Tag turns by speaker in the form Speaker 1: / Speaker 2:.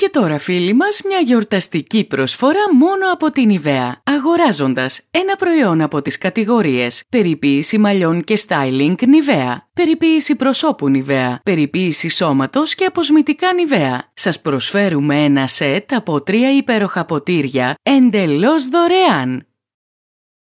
Speaker 1: Και τώρα φίλοι μας μια γιορταστική προσφορά μόνο από την ΙΒΕΑ. Αγοράζοντας ένα προϊόν από τις κατηγορίες περιποίηση μαλλιών και styling ΙΒΕΑ περιποίηση προσώπου ΙΒΕΑ περιποίηση σώματος και αποσμητικά ΙΒΕΑ Σας προσφέρουμε ένα σετ από τρία υπέροχα ποτήρια εντελώς δωρεάν.